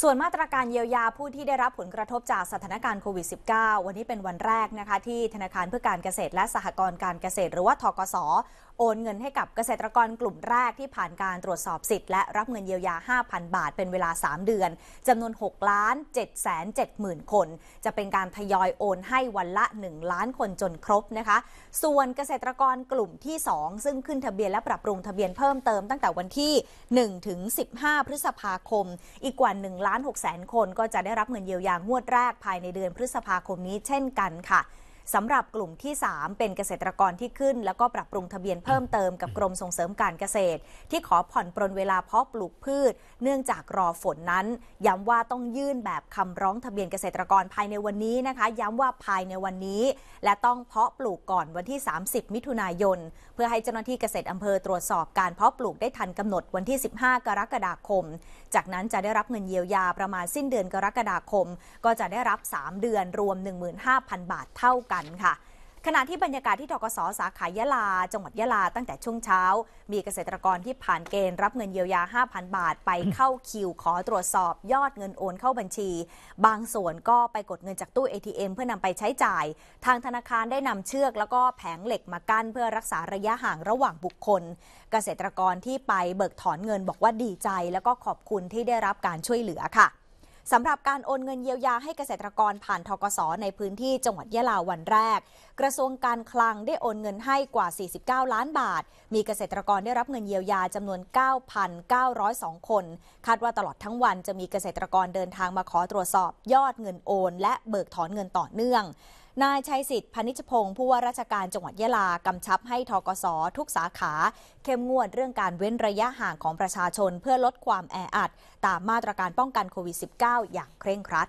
ส่วนมาตรการเยียวยาผู้ที่ได้รับผลกระทบจากสถานการณ์โควิด -19 วันนี้เป็นวันแรกนะคะที่ธนาคารเพื่อการเกษตรและสหกรณ์การเกษตรหรือว่าทกสโอนเงินให้กับเกษตรกรกลุ่มแรกที่ผ่านการตรวจสอบสิทธิ์และรับเงินเยียวยา 5,000 บาทเป็นเวลา 3 เดือนจำนวน6ล้าน7 7 0 0 0 คน จะเป็นการทยอยโอนให้วันละ 1 ล้านคนจนครบนะคะส่วนเกษตรกรกลุ่มที่ 2 ซึ่งขึ้นทะเบียนและปรับปรุงทะเบียนเพิ่มเติมตั้งแต่วันที่ 1 ถึง 15 พฤษภาคม อีกกว่า 1 ล้าน6แสนคนก็จะได้รับเงินเยียวยางวดแรกภายในเดือนพฤษภาคมนี้เช่นกันค่ะสำหรับกลุ่มที่ 3 เป็นเกษตรกรที่ขึ้น แล้วก็ปรับปรุงทะเบียนเพิ่มเติมกับกรมส่งเสริมการเกษตร ที่ขอผ่อนปรนเวลาเพาะปลูกพืช เนื่องจากรอฝนนั้น ย้ำว่าต้องยื่นแบบคำร้องทะเบียนเกษตรกรภายในวันนี้นะคะ ย้ำว่าภายในวันนี้ และต้องเพาะปลูกก่อนวันที่ 30 มิถุนายน เพื่อให้เจ้าหน้าที่เกษตรอำเภอตรวจสอบการเพาะปลูกได้ทันกำหนดวันที่ 15 กรกฎาคม จากนั้นจะได้รับเงินเยียวยาประมาณสิ้นเดือนกรกฎาคม ก็จะได้รับ 3 เดือนรวม 15,000 บาทเท่ากันนค่ะขณะที่บรรยากาศที่ทกศสาขายะลาจังหวัดยะลาตั้งแต่ช่วงเช้า มีเกษตรกรที่ผ่านเกณฑ์รับเงินเยียวยา 5,000 บาทไปเข้าคิวขอตรวจสอบยอดเงินโอนเข้าบัญชี บางส่วนก็ไปกดเงินจากตู้ ATM เพื่อนำไปใช้จ่าย ทางธนาคารได้นำเชือกแล้วก็แผงเหล็กมากั้นเพื่อรักษาระยะห่างระหว่างบุคคล เกษตรกรที่ไปเบิกถอนเงินบอกว่าดีใจ แล้วก็ขอบคุณที่ได้รับการช่วยเหลือค่ะสำหรับการโอนเงินเยียวยาให้เกษตรกรผ่านทกศในพื้นที่จังหวัดยะลาวันแรก กระทรวงการคลังได้โอนเงินให้กว่า 49 ล้านบาท มีเกษตรกรได้รับเงินเยียวยาจำนวน 9,902 คน คาดว่าตลอดทั้งวันจะมีเกษตรกรเดินทางมาขอตรวจสอบยอดเงินโอนและเบิกถอนเงินต่อเนื่องนายชัยสิทธิ์พนิชพงศ์ผู้ว่าราชการจังหวัดยะลากำชับให้ทกสทุกสาขา เข้มงวดเรื่องการเว้นระยะห่างของประชาชนเพื่อลดความแออัดตามมาตรการป้องกันโควิด -19 อย่างเคร่งครัด